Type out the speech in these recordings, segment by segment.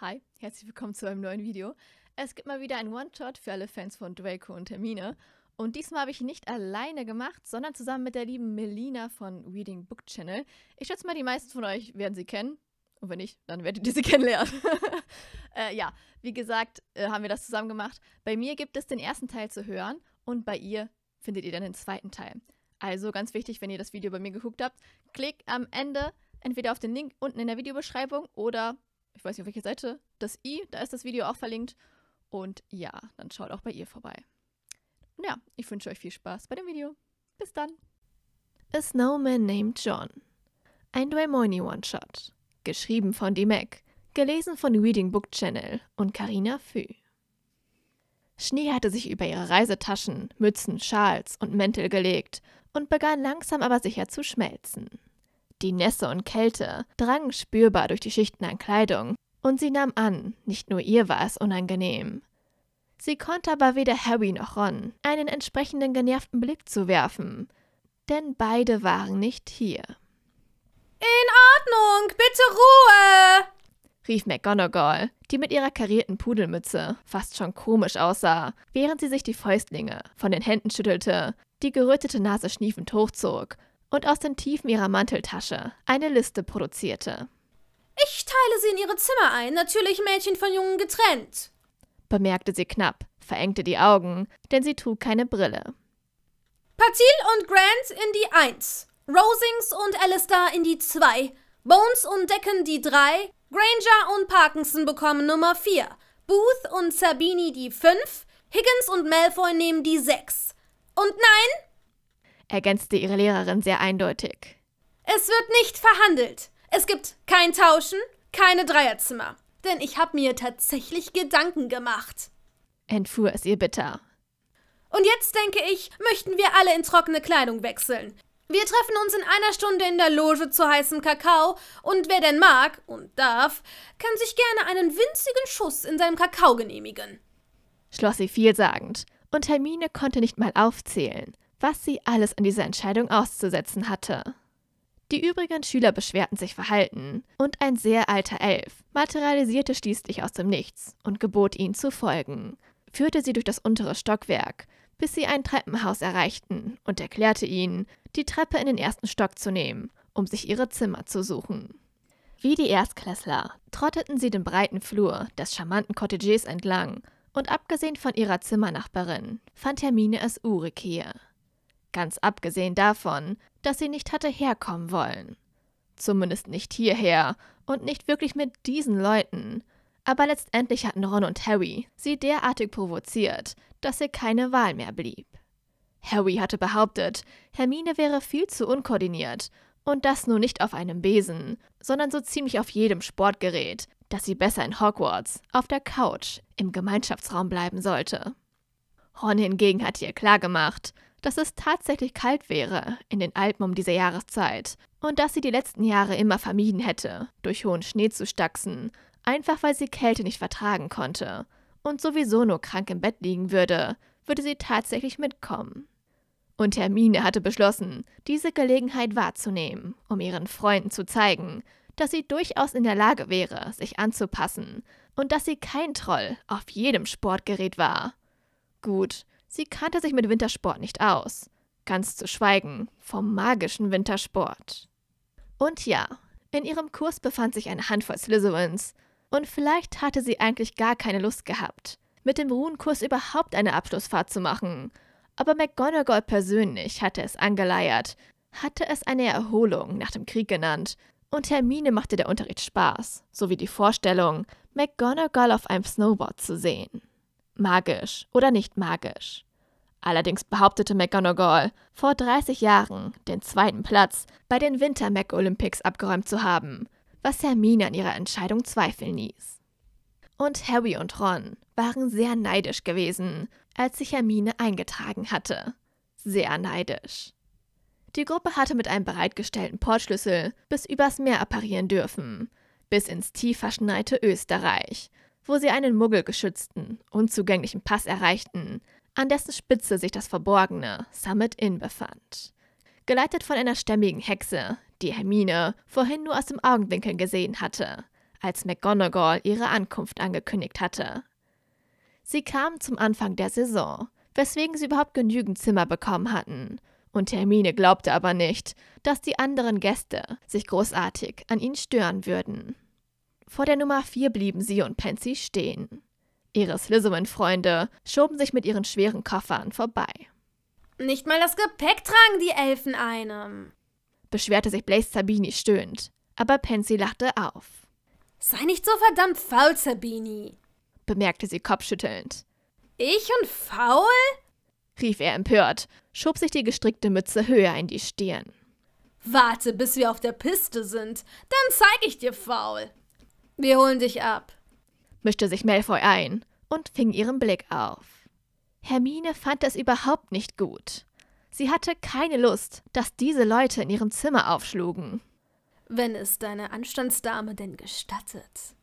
Hi, herzlich willkommen zu einem neuen Video. Es gibt mal wieder einen One-Shot für alle Fans von Draco und Termine. Und diesmal habe ich nicht alleine gemacht, sondern zusammen mit der lieben Melina von Reading Book Channel. Ich schätze mal, die meisten von euch werden sie kennen. Und wenn nicht, dann werdet ihr sie kennenlernen. äh, ja, wie gesagt, äh, haben wir das zusammen gemacht. Bei mir gibt es den ersten Teil zu hören und bei ihr findet ihr dann den zweiten Teil. Also ganz wichtig, wenn ihr das Video bei mir geguckt habt, klickt am Ende entweder auf den Link unten in der Videobeschreibung oder ich weiß nicht auf welcher Seite, das i, da ist das Video auch verlinkt. Und ja, dann schaut auch bei ihr vorbei. Und ja, ich wünsche euch viel Spaß bei dem Video. Bis dann. A Snowman Named John. Ein Dwaymoini One-Shot. Geschrieben von D-Mac. Gelesen von Reading Book Channel und Karina Fü. Schnee hatte sich über ihre Reisetaschen, Mützen, Schals und Mäntel gelegt und begann langsam aber sicher zu schmelzen die Nässe und Kälte drangen spürbar durch die Schichten an Kleidung, und sie nahm an, nicht nur ihr war es unangenehm. Sie konnte aber weder Harry noch Ron einen entsprechenden genervten Blick zuwerfen, denn beide waren nicht hier. In Ordnung, bitte Ruhe! rief McGonagall, die mit ihrer karierten Pudelmütze fast schon komisch aussah, während sie sich die Fäustlinge von den Händen schüttelte, die gerötete Nase schniefend hochzog und aus den Tiefen ihrer Manteltasche eine Liste produzierte. Ich teile sie in ihre Zimmer ein, natürlich Mädchen von Jungen getrennt, bemerkte sie knapp, verengte die Augen, denn sie trug keine Brille. Patil und Grant in die Eins, Rosings und Alistair in die Zwei, Bones und Decken die Drei, Granger und Parkinson bekommen Nummer vier, Booth und Sabini die Fünf, Higgins und Malfoy nehmen die Sechs. Und nein, ergänzte ihre Lehrerin sehr eindeutig. Es wird nicht verhandelt. Es gibt kein Tauschen, keine Dreierzimmer. Denn ich habe mir tatsächlich Gedanken gemacht. Entfuhr es ihr bitter. Und jetzt denke ich, möchten wir alle in trockene Kleidung wechseln. Wir treffen uns in einer Stunde in der Loge zu heißem Kakao und wer denn mag und darf, kann sich gerne einen winzigen Schuss in seinem Kakao genehmigen. Schloss sie vielsagend, und Hermine konnte nicht mal aufzählen, was sie alles an dieser Entscheidung auszusetzen hatte. Die übrigen Schüler beschwerten sich Verhalten und ein sehr alter Elf materialisierte schließlich aus dem Nichts und gebot ihnen zu folgen, führte sie durch das untere Stockwerk, bis sie ein Treppenhaus erreichten und erklärte ihnen, die Treppe in den ersten Stock zu nehmen, um sich ihre Zimmer zu suchen. Wie die Erstklässler trotteten sie den breiten Flur des charmanten Cottages entlang und abgesehen von ihrer Zimmernachbarin fand Hermine es urig hier. Ganz abgesehen davon, dass sie nicht hatte herkommen wollen. Zumindest nicht hierher und nicht wirklich mit diesen Leuten. Aber letztendlich hatten Ron und Harry sie derartig provoziert, dass ihr keine Wahl mehr blieb. Harry hatte behauptet, Hermine wäre viel zu unkoordiniert und das nur nicht auf einem Besen, sondern so ziemlich auf jedem Sportgerät, dass sie besser in Hogwarts, auf der Couch, im Gemeinschaftsraum bleiben sollte. Ron hingegen hatte ihr klargemacht, dass es tatsächlich kalt wäre in den Alpen um diese Jahreszeit und dass sie die letzten Jahre immer vermieden hätte, durch hohen Schnee zu stachsen, einfach weil sie Kälte nicht vertragen konnte und sowieso nur krank im Bett liegen würde, würde sie tatsächlich mitkommen. Und Hermine hatte beschlossen, diese Gelegenheit wahrzunehmen, um ihren Freunden zu zeigen, dass sie durchaus in der Lage wäre, sich anzupassen und dass sie kein Troll auf jedem Sportgerät war. Gut, Sie kannte sich mit Wintersport nicht aus, ganz zu schweigen vom magischen Wintersport. Und ja, in ihrem Kurs befand sich eine Handvoll Slytherins, und vielleicht hatte sie eigentlich gar keine Lust gehabt, mit dem Ruhenkurs überhaupt eine Abschlussfahrt zu machen. Aber McGonagall persönlich hatte es angeleiert, hatte es eine Erholung nach dem Krieg genannt, und Hermine machte der Unterricht Spaß, sowie die Vorstellung, McGonagall auf einem Snowboard zu sehen magisch oder nicht magisch. Allerdings behauptete McGonagall vor 30 Jahren den zweiten Platz bei den Winter Mac Olympics abgeräumt zu haben, was Hermine an ihrer Entscheidung zweifeln ließ. Und Harry und Ron waren sehr neidisch gewesen, als sich Hermine eingetragen hatte. Sehr neidisch. Die Gruppe hatte mit einem bereitgestellten Portschlüssel bis übers Meer apparieren dürfen, bis ins tief verschneite Österreich – wo sie einen muggelgeschützten, unzugänglichen Pass erreichten, an dessen Spitze sich das verborgene Summit Inn befand. Geleitet von einer stämmigen Hexe, die Hermine vorhin nur aus dem Augenwinkel gesehen hatte, als McGonagall ihre Ankunft angekündigt hatte. Sie kamen zum Anfang der Saison, weswegen sie überhaupt genügend Zimmer bekommen hatten, und Hermine glaubte aber nicht, dass die anderen Gäste sich großartig an ihnen stören würden. Vor der Nummer 4 blieben sie und Pansy stehen. Ihre Slytherin-Freunde schoben sich mit ihren schweren Koffern vorbei. Nicht mal das Gepäck tragen die Elfen einem, beschwerte sich Blaze Sabini stöhnt, aber Pansy lachte auf. Sei nicht so verdammt faul, Sabini, bemerkte sie kopfschüttelnd. Ich und faul? rief er empört, schob sich die gestrickte Mütze höher in die Stirn. Warte, bis wir auf der Piste sind, dann zeig ich dir faul. Wir holen dich ab, mischte sich Malfoy ein und fing ihren Blick auf. Hermine fand es überhaupt nicht gut. Sie hatte keine Lust, dass diese Leute in ihrem Zimmer aufschlugen. Wenn es deine Anstandsdame denn gestattet,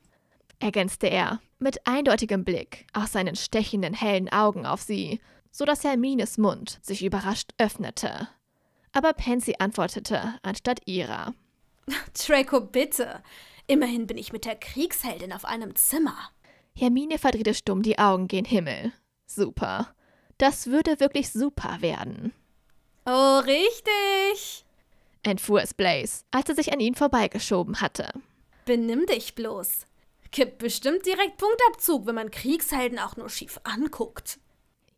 ergänzte er mit eindeutigem Blick aus seinen stechenden hellen Augen auf sie, so dass Hermines Mund sich überrascht öffnete. Aber Pansy antwortete anstatt ihrer. Draco, bitte. Immerhin bin ich mit der Kriegsheldin auf einem Zimmer. Hermine verdrehte stumm die Augen gen Himmel. Super. Das würde wirklich super werden. Oh, richtig! entfuhr es Blaze, als er sich an ihn vorbeigeschoben hatte. Benimm dich bloß. Kippt bestimmt direkt Punktabzug, wenn man Kriegshelden auch nur schief anguckt,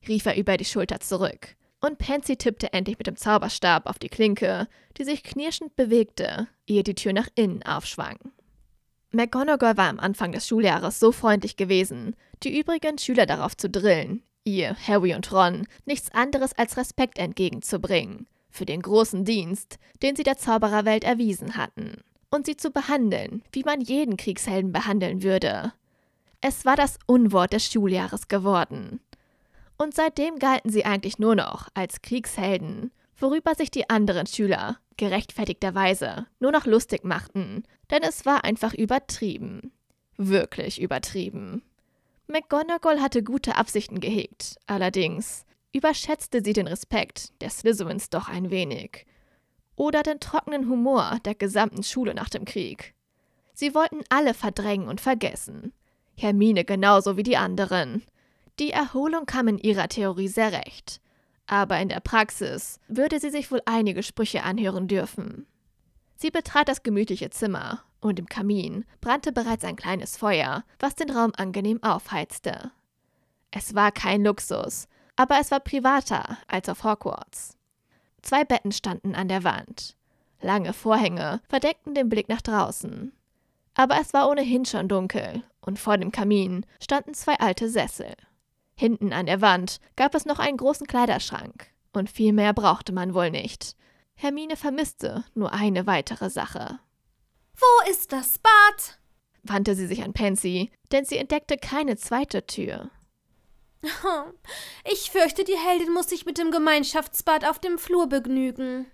rief er über die Schulter zurück. Und Pansy tippte endlich mit dem Zauberstab auf die Klinke, die sich knirschend bewegte, ehe die Tür nach innen aufschwang. McGonagall war am Anfang des Schuljahres so freundlich gewesen, die übrigen Schüler darauf zu drillen, ihr, Harry und Ron, nichts anderes als Respekt entgegenzubringen für den großen Dienst, den sie der Zaubererwelt erwiesen hatten, und sie zu behandeln, wie man jeden Kriegshelden behandeln würde. Es war das Unwort des Schuljahres geworden. Und seitdem galten sie eigentlich nur noch als Kriegshelden, worüber sich die anderen Schüler gerechtfertigterweise nur noch lustig machten, denn es war einfach übertrieben. Wirklich übertrieben. McGonagall hatte gute Absichten gehegt, allerdings überschätzte sie den Respekt der Slytherins doch ein wenig. Oder den trockenen Humor der gesamten Schule nach dem Krieg. Sie wollten alle verdrängen und vergessen. Hermine genauso wie die anderen. Die Erholung kam in ihrer Theorie sehr recht aber in der Praxis würde sie sich wohl einige Sprüche anhören dürfen. Sie betrat das gemütliche Zimmer, und im Kamin brannte bereits ein kleines Feuer, was den Raum angenehm aufheizte. Es war kein Luxus, aber es war privater als auf Hogwarts. Zwei Betten standen an der Wand. Lange Vorhänge verdeckten den Blick nach draußen. Aber es war ohnehin schon dunkel, und vor dem Kamin standen zwei alte Sessel. Hinten an der Wand gab es noch einen großen Kleiderschrank. Und viel mehr brauchte man wohl nicht. Hermine vermisste nur eine weitere Sache. Wo ist das Bad? wandte sie sich an Pansy, denn sie entdeckte keine zweite Tür. Ich fürchte, die Heldin muss sich mit dem Gemeinschaftsbad auf dem Flur begnügen,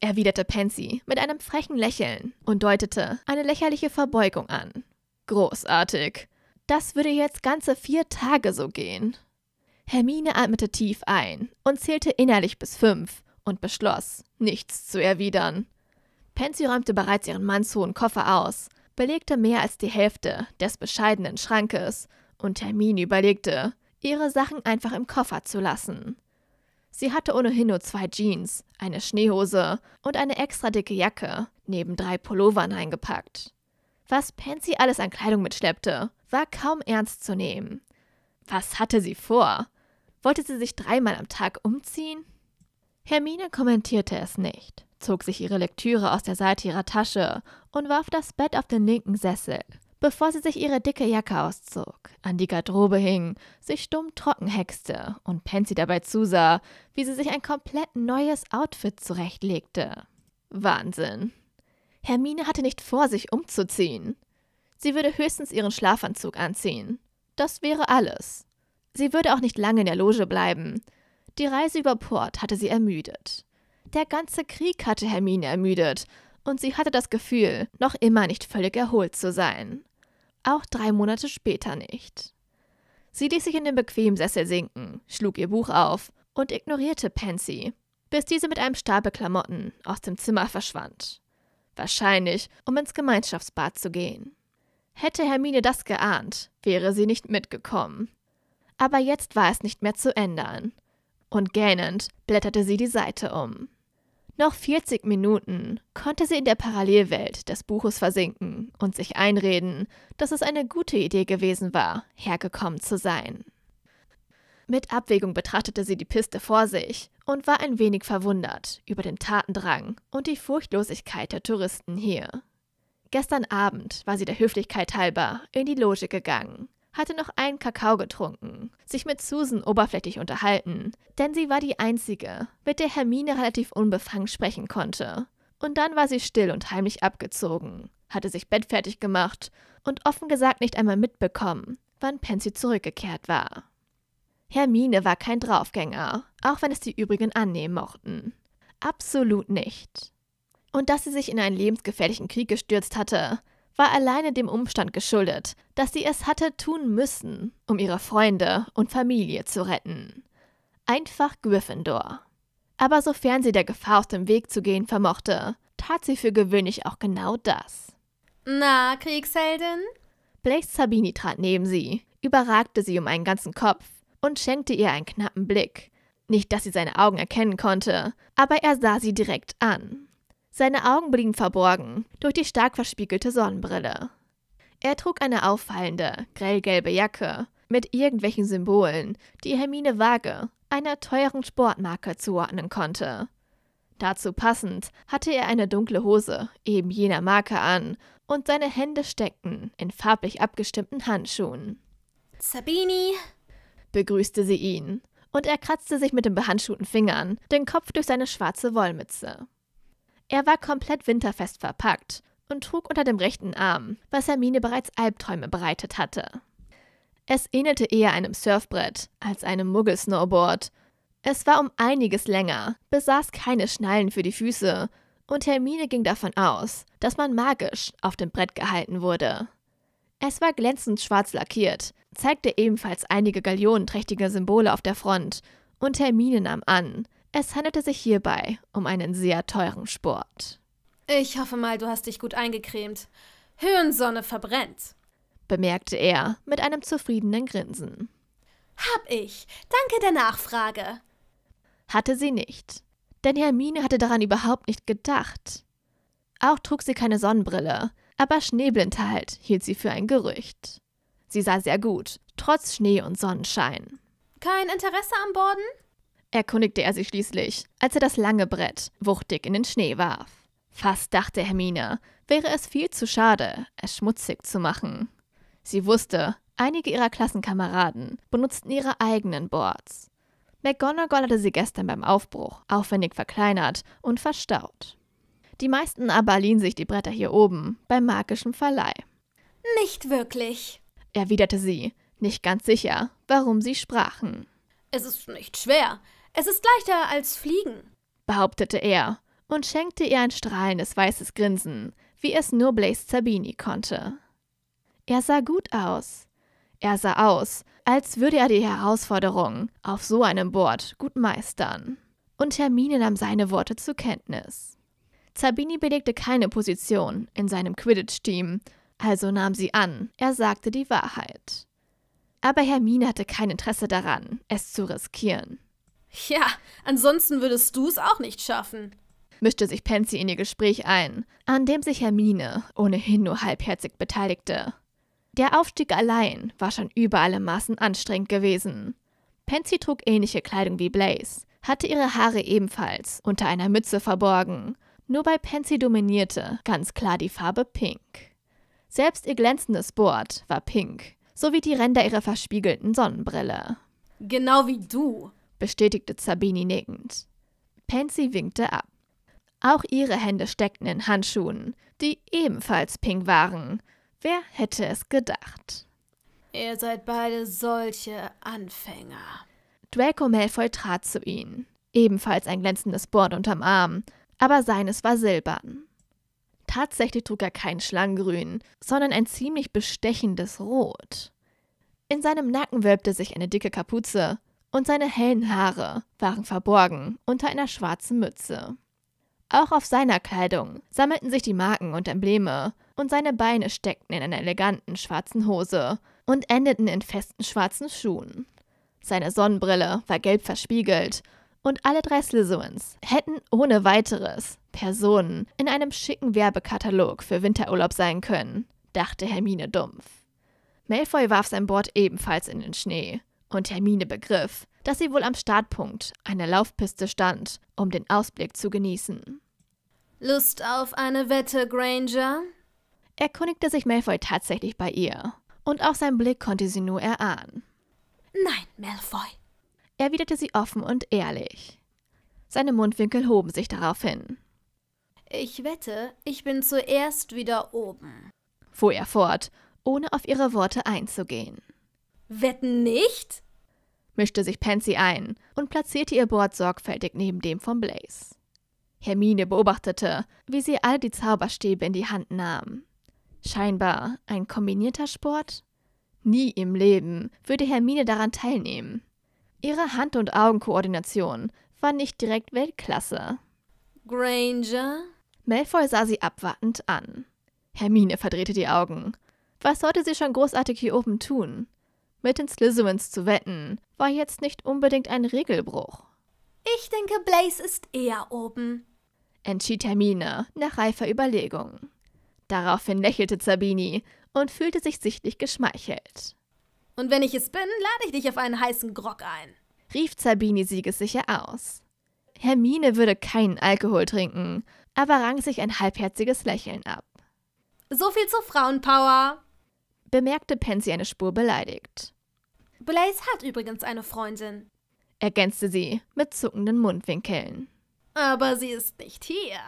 erwiderte Pansy mit einem frechen Lächeln und deutete eine lächerliche Verbeugung an. Großartig. Das würde jetzt ganze vier Tage so gehen. Hermine atmete tief ein und zählte innerlich bis fünf und beschloss, nichts zu erwidern. Pansy räumte bereits ihren mannshohen Koffer aus, belegte mehr als die Hälfte des bescheidenen Schrankes und Hermine überlegte, ihre Sachen einfach im Koffer zu lassen. Sie hatte ohnehin nur zwei Jeans, eine Schneehose und eine extra dicke Jacke neben drei Pullovern eingepackt. Was Pansy alles an Kleidung mitschleppte, war kaum ernst zu nehmen. Was hatte sie vor? Wollte sie sich dreimal am Tag umziehen? Hermine kommentierte es nicht, zog sich ihre Lektüre aus der Seite ihrer Tasche und warf das Bett auf den linken Sessel, bevor sie sich ihre dicke Jacke auszog, an die Garderobe hing, sich stumm trocken hexte und Pansy dabei zusah, wie sie sich ein komplett neues Outfit zurechtlegte. Wahnsinn. Hermine hatte nicht vor, sich umzuziehen. Sie würde höchstens ihren Schlafanzug anziehen. Das wäre alles. Sie würde auch nicht lange in der Loge bleiben. Die Reise über Port hatte sie ermüdet. Der ganze Krieg hatte Hermine ermüdet, und sie hatte das Gefühl, noch immer nicht völlig erholt zu sein. Auch drei Monate später nicht. Sie ließ sich in den Bequemsessel sinken, schlug ihr Buch auf und ignorierte Pansy, bis diese mit einem Stapel Klamotten aus dem Zimmer verschwand. Wahrscheinlich, um ins Gemeinschaftsbad zu gehen. Hätte Hermine das geahnt, wäre sie nicht mitgekommen. Aber jetzt war es nicht mehr zu ändern. Und gähnend blätterte sie die Seite um. Noch 40 Minuten konnte sie in der Parallelwelt des Buches versinken und sich einreden, dass es eine gute Idee gewesen war, hergekommen zu sein. Mit Abwägung betrachtete sie die Piste vor sich und war ein wenig verwundert über den Tatendrang und die Furchtlosigkeit der Touristen hier. Gestern Abend war sie der Höflichkeit halber in die Loge gegangen, hatte noch einen Kakao getrunken, sich mit Susan oberflächlich unterhalten, denn sie war die Einzige, mit der Hermine relativ unbefangen sprechen konnte. Und dann war sie still und heimlich abgezogen, hatte sich bettfertig gemacht und offen gesagt nicht einmal mitbekommen, wann Pansy zurückgekehrt war. Hermine war kein Draufgänger, auch wenn es die übrigen annehmen mochten. Absolut nicht und dass sie sich in einen lebensgefährlichen Krieg gestürzt hatte, war alleine dem Umstand geschuldet, dass sie es hatte tun müssen, um ihre Freunde und Familie zu retten. Einfach Gryffindor. Aber sofern sie der Gefahr aus dem Weg zu gehen vermochte, tat sie für gewöhnlich auch genau das. Na, Kriegsheldin? Blakes Sabini trat neben sie, überragte sie um einen ganzen Kopf und schenkte ihr einen knappen Blick. Nicht, dass sie seine Augen erkennen konnte, aber er sah sie direkt an. Seine Augen blieben verborgen durch die stark verspiegelte Sonnenbrille. Er trug eine auffallende, grellgelbe Jacke mit irgendwelchen Symbolen, die Hermine Waage einer teuren Sportmarke zuordnen konnte. Dazu passend hatte er eine dunkle Hose eben jener Marke an und seine Hände steckten in farblich abgestimmten Handschuhen. Sabini, begrüßte sie ihn, und er kratzte sich mit den behandschuhten Fingern den Kopf durch seine schwarze Wollmütze. Er war komplett winterfest verpackt und trug unter dem rechten Arm, was Hermine bereits Albträume bereitet hatte. Es ähnelte eher einem Surfbrett als einem Muggelsnowboard. Es war um einiges länger, besaß keine Schnallen für die Füße und Hermine ging davon aus, dass man magisch auf dem Brett gehalten wurde. Es war glänzend schwarz lackiert, zeigte ebenfalls einige gallionenträchtige Symbole auf der Front und Hermine nahm an, es handelte sich hierbei um einen sehr teuren Sport. Ich hoffe mal, du hast dich gut eingecremt. Höhensonne verbrennt, bemerkte er mit einem zufriedenen Grinsen. Hab ich. Danke der Nachfrage. Hatte sie nicht. Denn Hermine hatte daran überhaupt nicht gedacht. Auch trug sie keine Sonnenbrille, aber Schneeblindheit halt hielt sie für ein Gerücht. Sie sah sehr gut, trotz Schnee und Sonnenschein. Kein Interesse am Borden? erkundigte er sich schließlich, als er das lange Brett wuchtig in den Schnee warf. Fast dachte Hermine, wäre es viel zu schade, es schmutzig zu machen. Sie wusste, einige ihrer Klassenkameraden benutzten ihre eigenen Boards. McGonagall hatte sie gestern beim Aufbruch aufwendig verkleinert und verstaut. Die meisten aber liehen sich die Bretter hier oben beim magischen Verleih. Nicht wirklich, erwiderte sie, nicht ganz sicher, warum sie sprachen. Es ist nicht schwer. Es ist leichter als Fliegen, behauptete er und schenkte ihr ein strahlendes weißes Grinsen, wie es nur Blaze Zabini konnte. Er sah gut aus. Er sah aus, als würde er die Herausforderung auf so einem Board gut meistern. Und Hermine nahm seine Worte zur Kenntnis. Zabini belegte keine Position in seinem Quidditch-Team, also nahm sie an, er sagte die Wahrheit. Aber Hermine hatte kein Interesse daran, es zu riskieren. Ja, ansonsten würdest du es auch nicht schaffen. Mischte sich Pansy in ihr Gespräch ein, an dem sich Hermine ohnehin nur halbherzig beteiligte. Der Aufstieg allein war schon über alle Maßen anstrengend gewesen. Pansy trug ähnliche Kleidung wie Blaze, hatte ihre Haare ebenfalls unter einer Mütze verborgen. Nur bei Pansy dominierte ganz klar die Farbe Pink. Selbst ihr glänzendes Board war pink, sowie die Ränder ihrer verspiegelten Sonnenbrille. Genau wie du bestätigte Sabini nickend. Pansy winkte ab. Auch ihre Hände steckten in Handschuhen, die ebenfalls pink waren. Wer hätte es gedacht? Ihr seid beide solche Anfänger. Draco Malfoy trat zu ihnen, ebenfalls ein glänzendes Board unterm Arm, aber seines war silbern. Tatsächlich trug er kein Schlangengrün, sondern ein ziemlich bestechendes Rot. In seinem Nacken wölbte sich eine dicke Kapuze, und seine hellen Haare waren verborgen unter einer schwarzen Mütze. Auch auf seiner Kleidung sammelten sich die Marken und Embleme, und seine Beine steckten in einer eleganten schwarzen Hose und endeten in festen schwarzen Schuhen. Seine Sonnenbrille war gelb verspiegelt, und alle drei Slytherins hätten ohne weiteres Personen in einem schicken Werbekatalog für Winterurlaub sein können, dachte Hermine dumpf. Malfoy warf sein Board ebenfalls in den Schnee und Hermine begriff, dass sie wohl am Startpunkt einer Laufpiste stand, um den Ausblick zu genießen. Lust auf eine Wette, Granger? Erkundigte sich Malfoy tatsächlich bei ihr, und auch sein Blick konnte sie nur erahnen. Nein, Malfoy, erwiderte sie offen und ehrlich. Seine Mundwinkel hoben sich daraufhin. Ich wette, ich bin zuerst wieder oben, fuhr er fort, ohne auf ihre Worte einzugehen. Wetten nicht? mischte sich Pansy ein und platzierte ihr Board sorgfältig neben dem von Blaze. Hermine beobachtete, wie sie all die Zauberstäbe in die Hand nahm. Scheinbar ein kombinierter Sport? Nie im Leben würde Hermine daran teilnehmen. Ihre Hand- und Augenkoordination war nicht direkt Weltklasse. Granger? Malfoy sah sie abwartend an. Hermine verdrehte die Augen. Was sollte sie schon großartig hier oben tun? mit den Slytherins zu wetten, war jetzt nicht unbedingt ein Regelbruch. Ich denke, Blaze ist eher oben, entschied Hermine nach reifer Überlegung. Daraufhin lächelte Sabini und fühlte sich sichtlich geschmeichelt. Und wenn ich es bin, lade ich dich auf einen heißen Grog ein, rief Sabini siegessicher aus. Hermine würde keinen Alkohol trinken, aber rang sich ein halbherziges Lächeln ab. So viel zur Frauenpower! bemerkte Pansy eine Spur beleidigt. Blaze hat übrigens eine Freundin, ergänzte sie mit zuckenden Mundwinkeln. Aber sie ist nicht hier,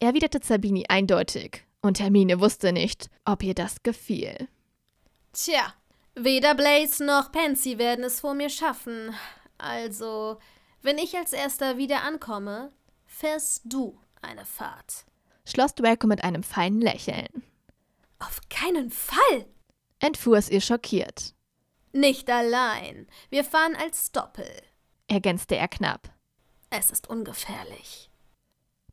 erwiderte Sabini eindeutig, und Hermine wusste nicht, ob ihr das gefiel. Tja, weder Blaze noch Pansy werden es vor mir schaffen. Also, wenn ich als erster wieder ankomme, fährst du eine Fahrt. Schloss Draco mit einem feinen Lächeln. Auf keinen Fall! entfuhr es ihr schockiert. Nicht allein. Wir fahren als Doppel, ergänzte er knapp. Es ist ungefährlich.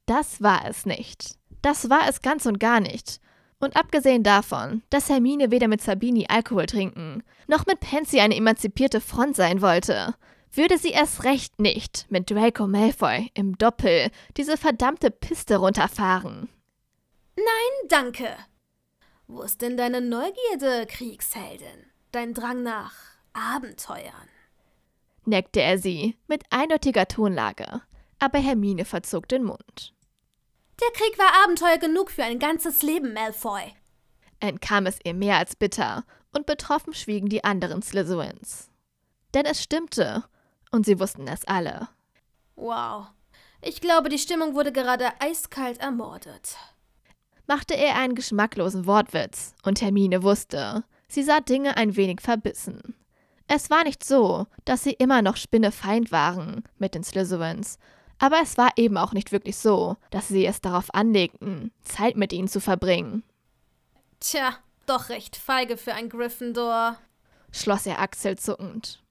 Das war es nicht. Das war es ganz und gar nicht. Und abgesehen davon, dass Hermine weder mit Sabini Alkohol trinken, noch mit Pansy eine emanzipierte Front sein wollte, würde sie erst recht nicht mit Draco Malfoy im Doppel diese verdammte Piste runterfahren. Nein, danke, wo ist denn deine Neugierde, Kriegsheldin? Dein Drang nach Abenteuern? neckte er sie mit eindeutiger Tonlage, aber Hermine verzog den Mund. Der Krieg war Abenteuer genug für ein ganzes Leben, Malfoy. Entkam es ihr mehr als bitter, und betroffen schwiegen die anderen Slytherins. Denn es stimmte, und sie wussten es alle. Wow. Ich glaube, die Stimmung wurde gerade eiskalt ermordet machte er einen geschmacklosen Wortwitz, und Hermine wusste, sie sah Dinge ein wenig verbissen. Es war nicht so, dass sie immer noch Spinnefeind waren mit den Slytherins, aber es war eben auch nicht wirklich so, dass sie es darauf anlegten, Zeit mit ihnen zu verbringen. Tja, doch recht feige für ein Gryffindor, schloss er achselzuckend.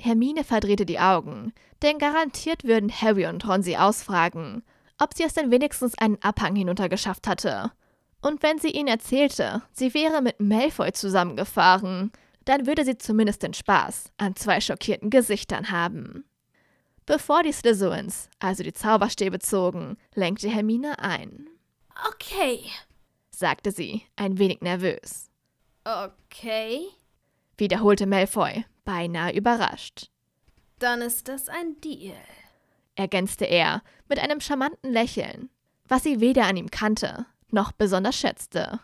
Hermine verdrehte die Augen, denn garantiert würden Harry und Ron sie ausfragen, ob sie es denn wenigstens einen Abhang hinunter geschafft hatte. Und wenn sie ihnen erzählte, sie wäre mit Malfoy zusammengefahren, dann würde sie zumindest den Spaß an zwei schockierten Gesichtern haben. Bevor die Slytherins also die Zauberstäbe zogen, lenkte Hermine ein. Okay, sagte sie, ein wenig nervös. Okay, wiederholte Malfoy, beinahe überrascht. Dann ist das ein Deal ergänzte er mit einem charmanten Lächeln, was sie weder an ihm kannte noch besonders schätzte.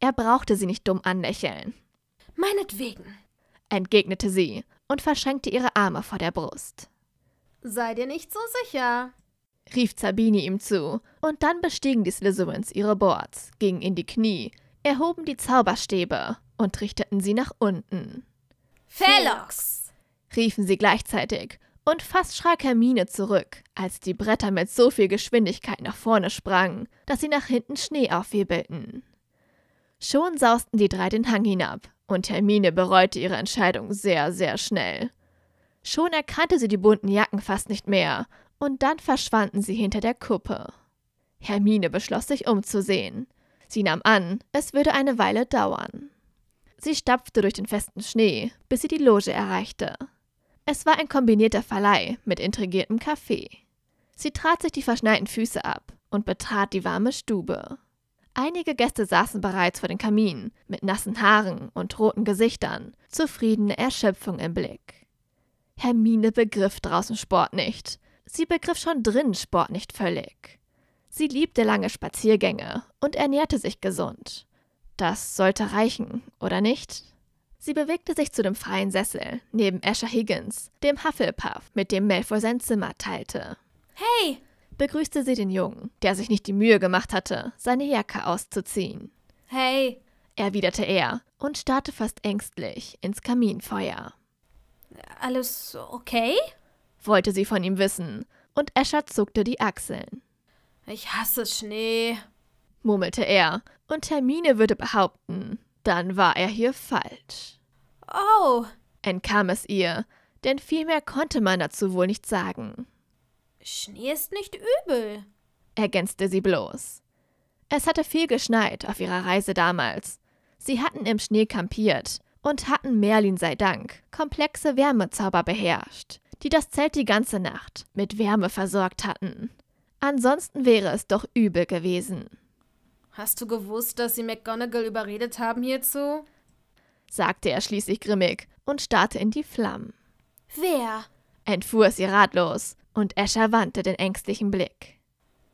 Er brauchte sie nicht dumm anlächeln. Meinetwegen, entgegnete sie und verschränkte ihre Arme vor der Brust. Sei dir nicht so sicher, rief Sabini ihm zu, und dann bestiegen die Slytherins ihre Boards, gingen in die Knie, erhoben die Zauberstäbe und richteten sie nach unten. Felox! riefen sie gleichzeitig und fast schrak Hermine zurück, als die Bretter mit so viel Geschwindigkeit nach vorne sprangen, dass sie nach hinten Schnee aufwirbelten. Schon sausten die drei den Hang hinab, und Hermine bereute ihre Entscheidung sehr, sehr schnell. Schon erkannte sie die bunten Jacken fast nicht mehr, und dann verschwanden sie hinter der Kuppe. Hermine beschloss sich umzusehen. Sie nahm an, es würde eine Weile dauern. Sie stapfte durch den festen Schnee, bis sie die Loge erreichte. Es war ein kombinierter Verleih mit intrigiertem Kaffee. Sie trat sich die verschneiten Füße ab und betrat die warme Stube. Einige Gäste saßen bereits vor den Kamin, mit nassen Haaren und roten Gesichtern, zufriedene Erschöpfung im Blick. Hermine begriff draußen Sport nicht. Sie begriff schon drinnen Sport nicht völlig. Sie liebte lange Spaziergänge und ernährte sich gesund. Das sollte reichen, oder nicht? Sie bewegte sich zu dem freien Sessel neben Asher Higgins, dem Hufflepuff, mit dem Malfoy sein Zimmer teilte. Hey! begrüßte sie den Jungen, der sich nicht die Mühe gemacht hatte, seine Jacke auszuziehen. Hey! erwiderte er und starrte fast ängstlich ins Kaminfeuer. Alles okay? wollte sie von ihm wissen, und Escher zuckte die Achseln. Ich hasse Schnee, murmelte er, und Hermine würde behaupten, dann war er hier falsch. Oh! entkam es ihr, denn viel mehr konnte man dazu wohl nicht sagen. Schnee ist nicht übel, ergänzte sie bloß. Es hatte viel geschneit auf ihrer Reise damals. Sie hatten im Schnee kampiert und hatten Merlin sei Dank komplexe Wärmezauber beherrscht, die das Zelt die ganze Nacht mit Wärme versorgt hatten. Ansonsten wäre es doch übel gewesen. Hast du gewusst, dass sie McGonagall überredet haben hierzu? sagte er schließlich grimmig und starrte in die Flammen. Wer? entfuhr sie ratlos, und Escher wandte den ängstlichen Blick.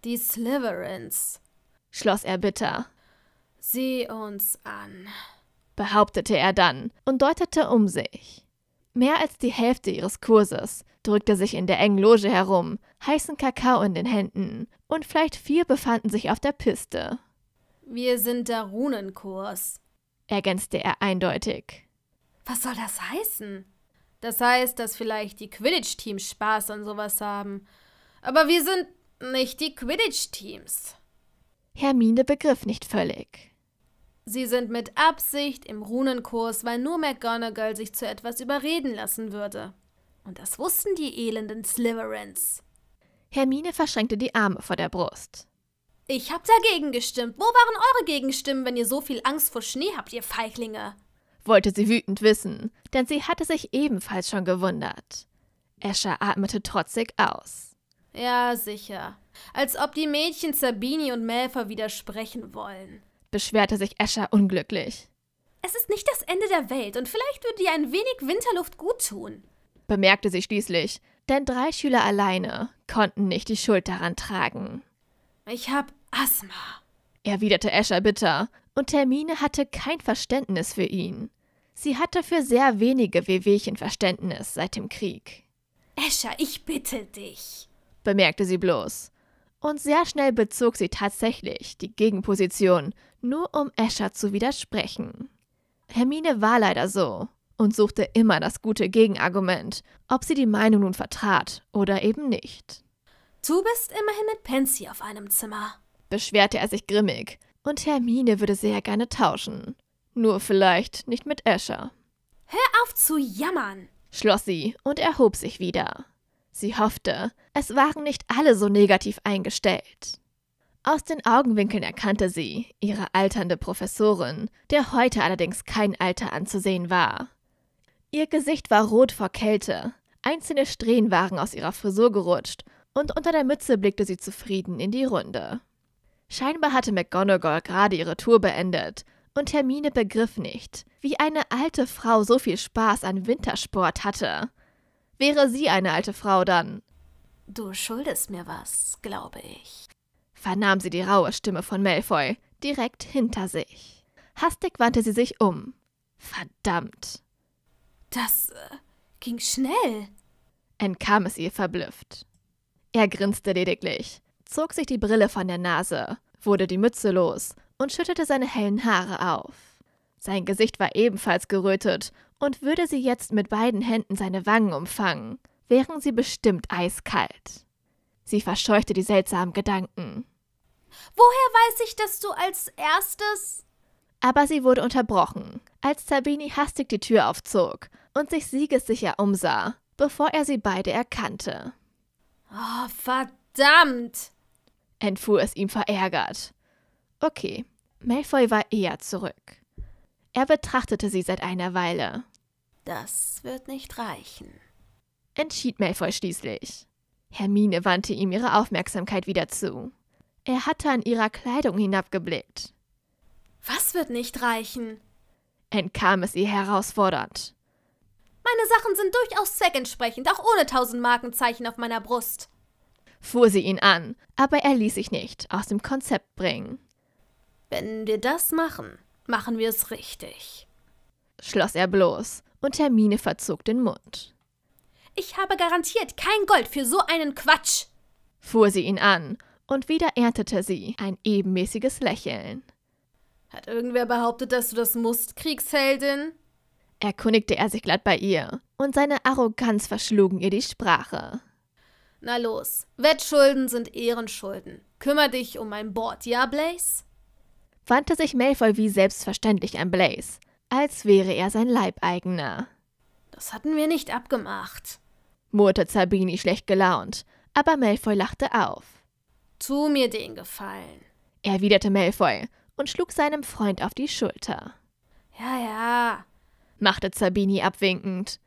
Die Slytherins, schloss er bitter. Sieh uns an, behauptete er dann und deutete um sich. Mehr als die Hälfte ihres Kurses drückte sich in der engen Loge herum, heißen Kakao in den Händen, und vielleicht vier befanden sich auf der Piste. Wir sind der Runenkurs, ergänzte er eindeutig. Was soll das heißen? Das heißt, dass vielleicht die Quidditch-Teams Spaß an sowas haben. Aber wir sind nicht die Quidditch-Teams. Hermine begriff nicht völlig. Sie sind mit Absicht im Runenkurs, weil nur McGonagall sich zu etwas überreden lassen würde. Und das wussten die elenden Sliverins. Hermine verschränkte die Arme vor der Brust. Ich hab dagegen gestimmt. Wo waren eure Gegenstimmen, wenn ihr so viel Angst vor Schnee habt, ihr Feiglinge? wollte sie wütend wissen, denn sie hatte sich ebenfalls schon gewundert. Escher atmete trotzig aus. Ja, sicher. Als ob die Mädchen Sabini und Melfer widersprechen wollen, beschwerte sich Escher unglücklich. Es ist nicht das Ende der Welt und vielleicht würde dir ein wenig Winterluft guttun, bemerkte sie schließlich, denn drei Schüler alleine konnten nicht die Schuld daran tragen. Ich hab Asthma, erwiderte Escher bitter, und Hermine hatte kein Verständnis für ihn. Sie hatte für sehr wenige Wehwehchen Verständnis seit dem Krieg. Escher, ich bitte dich, bemerkte sie bloß. Und sehr schnell bezog sie tatsächlich die Gegenposition, nur um Escher zu widersprechen. Hermine war leider so und suchte immer das gute Gegenargument, ob sie die Meinung nun vertrat oder eben nicht. Du bist immerhin mit Pansy auf einem Zimmer, beschwerte er sich grimmig. Und Hermine würde sehr gerne tauschen. Nur vielleicht nicht mit Escher. Hör auf zu jammern, schloss sie und erhob sich wieder. Sie hoffte, es waren nicht alle so negativ eingestellt. Aus den Augenwinkeln erkannte sie ihre alternde Professorin, der heute allerdings kein Alter anzusehen war. Ihr Gesicht war rot vor Kälte, einzelne Strähnen waren aus ihrer Frisur gerutscht und unter der Mütze blickte sie zufrieden in die Runde. Scheinbar hatte McGonagall gerade ihre Tour beendet und Hermine begriff nicht, wie eine alte Frau so viel Spaß an Wintersport hatte. Wäre sie eine alte Frau dann? Du schuldest mir was, glaube ich, vernahm sie die raue Stimme von Malfoy direkt hinter sich. Hastig wandte sie sich um. Verdammt. Das äh, ging schnell, entkam es ihr verblüfft. Er grinste lediglich, zog sich die Brille von der Nase, wurde die Mütze los und schüttete seine hellen Haare auf. Sein Gesicht war ebenfalls gerötet und würde sie jetzt mit beiden Händen seine Wangen umfangen, wären sie bestimmt eiskalt. Sie verscheuchte die seltsamen Gedanken. Woher weiß ich, dass du als erstes? Aber sie wurde unterbrochen, als Sabini hastig die Tür aufzog und sich siegessicher umsah, bevor er sie beide erkannte. Oh, verdammt! entfuhr es ihm verärgert. Okay, Malfoy war eher zurück. Er betrachtete sie seit einer Weile. Das wird nicht reichen, entschied Malfoy schließlich. Hermine wandte ihm ihre Aufmerksamkeit wieder zu. Er hatte an ihrer Kleidung hinabgeblickt. Was wird nicht reichen? entkam es ihr herausfordernd. Meine Sachen sind durchaus zweckentsprechend, auch ohne tausend Markenzeichen auf meiner Brust. Fuhr sie ihn an, aber er ließ sich nicht aus dem Konzept bringen. Wenn wir das machen, machen wir es richtig. Schloss er bloß, und Hermine verzog den Mund. Ich habe garantiert kein Gold für so einen Quatsch! fuhr sie ihn an, und wieder erntete sie ein ebenmäßiges Lächeln. Hat irgendwer behauptet, dass du das musst, Kriegsheldin? erkundigte er sich glatt bei ihr, und seine Arroganz verschlugen ihr die Sprache. Na los, Wettschulden sind Ehrenschulden. Kümmer dich um mein Board, ja, Blaze? wandte sich Malfoy wie selbstverständlich an Blaze, als wäre er sein Leibeigener. Das hatten wir nicht abgemacht, murrte Zabini schlecht gelaunt, aber Malfoy lachte auf. Tu mir den Gefallen, erwiderte Malfoy und schlug seinem Freund auf die Schulter. Ja, ja, machte Zabini abwinkend.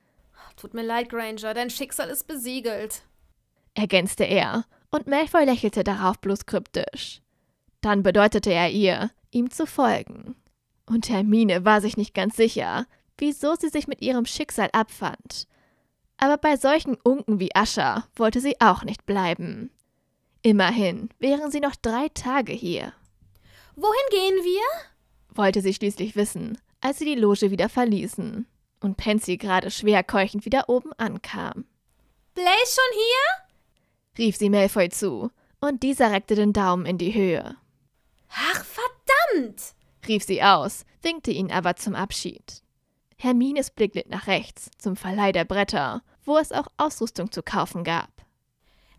Tut mir leid, Granger, dein Schicksal ist besiegelt, ergänzte er, und Malfoy lächelte darauf bloß kryptisch. Dann bedeutete er ihr, ihm zu folgen. Und Hermine war sich nicht ganz sicher, wieso sie sich mit ihrem Schicksal abfand. Aber bei solchen Unken wie Ascher wollte sie auch nicht bleiben. Immerhin wären sie noch drei Tage hier. Wohin gehen wir? wollte sie schließlich wissen, als sie die Loge wieder verließen und Pansy gerade schwer keuchend wieder oben ankam. Blaze schon hier? rief sie Malfoy zu, und dieser reckte den Daumen in die Höhe. Ach, verdammt! rief sie aus, winkte ihn aber zum Abschied. Hermines Blick litt nach rechts, zum Verleih der Bretter, wo es auch Ausrüstung zu kaufen gab.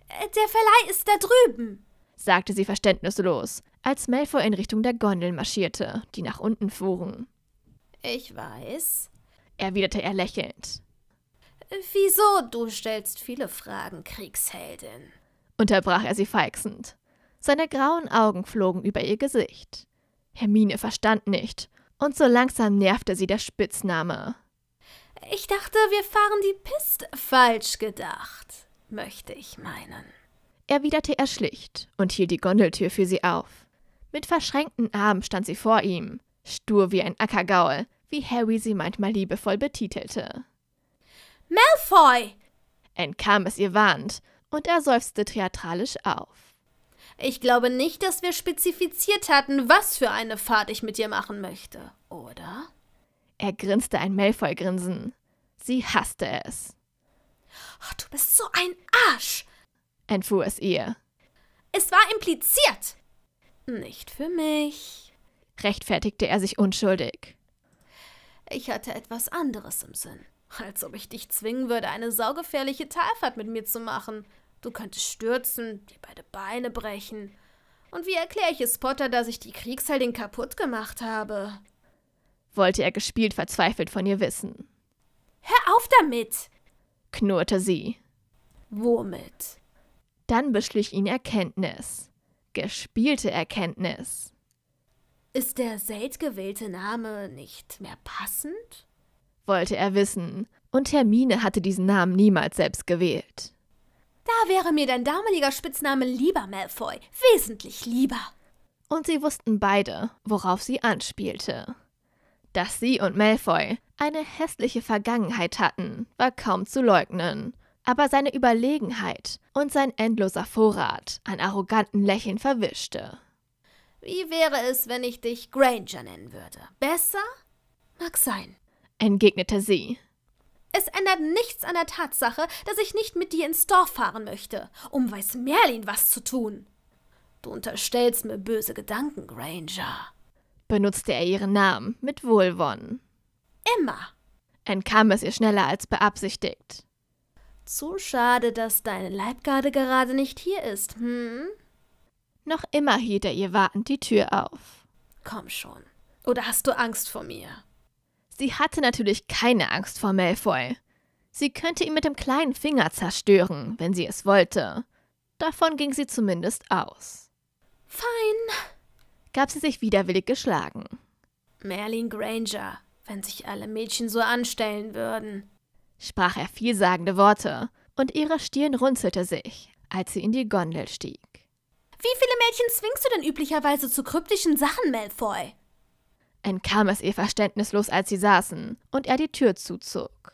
Äh, der Verleih ist da drüben, sagte sie verständnislos, als Malfoy in Richtung der Gondeln marschierte, die nach unten fuhren. Ich weiß, erwiderte er lächelnd. Äh, wieso? Du stellst viele Fragen, Kriegsheldin, unterbrach er sie feixend. Seine grauen Augen flogen über ihr Gesicht. Hermine verstand nicht, und so langsam nervte sie der Spitzname. Ich dachte, wir fahren die Piste. Falsch gedacht, möchte ich meinen. Erwiderte er schlicht und hielt die Gondeltür für sie auf. Mit verschränkten Armen stand sie vor ihm, stur wie ein Ackergaul, wie Harry sie manchmal liebevoll betitelte. Malfoy! entkam es ihr warnt, und er seufzte theatralisch auf. Ich glaube nicht, dass wir spezifiziert hatten, was für eine Fahrt ich mit dir machen möchte, oder? Er grinste ein Malfoy-Grinsen. Sie hasste es. Ach, du bist so ein Arsch! entfuhr es ihr. Es war impliziert! Nicht für mich rechtfertigte er sich unschuldig. Ich hatte etwas anderes im Sinn. Als ob ich dich zwingen würde, eine saugefährliche Talfahrt mit mir zu machen. Du könntest stürzen, dir beide Beine brechen. Und wie erkläre ich es Potter, dass ich die Kriegsheldin kaputt gemacht habe? wollte er gespielt verzweifelt von ihr wissen. Hör auf damit! knurrte sie. Womit? Dann beschlich ihn Erkenntnis. Gespielte Erkenntnis. Ist der selten gewählte Name nicht mehr passend? wollte er wissen, und Hermine hatte diesen Namen niemals selbst gewählt. Da wäre mir dein damaliger Spitzname lieber, Malfoy, wesentlich lieber. Und sie wussten beide, worauf sie anspielte. Dass sie und Malfoy eine hässliche Vergangenheit hatten, war kaum zu leugnen. Aber seine Überlegenheit und sein endloser Vorrat an arroganten Lächeln verwischte. Wie wäre es, wenn ich dich Granger nennen würde? Besser? Mag sein, entgegnete sie. Es ändert nichts an der Tatsache, dass ich nicht mit dir ins Dorf fahren möchte, um weiß Merlin was zu tun. Du unterstellst mir böse Gedanken, Granger. Benutzte er ihren Namen mit Wohlwonnen. Immer. Entkam es ihr schneller als beabsichtigt. Zu schade, dass deine Leibgarde gerade nicht hier ist, hm? Noch immer hielt er ihr wartend die Tür auf. Komm schon. Oder hast du Angst vor mir? Sie hatte natürlich keine Angst vor Malfoy. Sie könnte ihn mit dem kleinen Finger zerstören, wenn sie es wollte. Davon ging sie zumindest aus. Fein, gab sie sich widerwillig geschlagen. Merlin Granger, wenn sich alle Mädchen so anstellen würden, sprach er vielsagende Worte, und ihre Stirn runzelte sich, als sie in die Gondel stieg. Wie viele Mädchen zwingst du denn üblicherweise zu kryptischen Sachen, Malfoy? Entkam es ihr verständnislos, als sie saßen und er die Tür zuzog.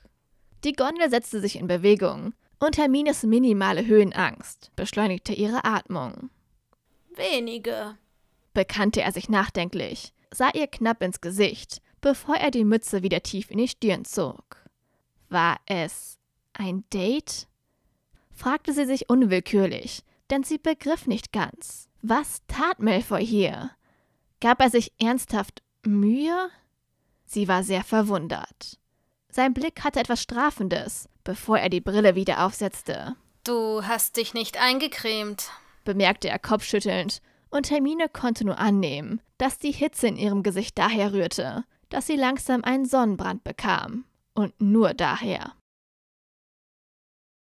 Die Gondel setzte sich in Bewegung und Hermines minimale Höhenangst beschleunigte ihre Atmung. Wenige, bekannte er sich nachdenklich, sah ihr knapp ins Gesicht, bevor er die Mütze wieder tief in die Stirn zog. War es ein Date? fragte sie sich unwillkürlich, denn sie begriff nicht ganz. Was tat Malfoy hier? Gab er sich ernsthaft Mühe? Sie war sehr verwundert. Sein Blick hatte etwas Strafendes, bevor er die Brille wieder aufsetzte. Du hast dich nicht eingecremt, bemerkte er kopfschüttelnd, und Hermine konnte nur annehmen, dass die Hitze in ihrem Gesicht daher rührte, dass sie langsam einen Sonnenbrand bekam. Und nur daher.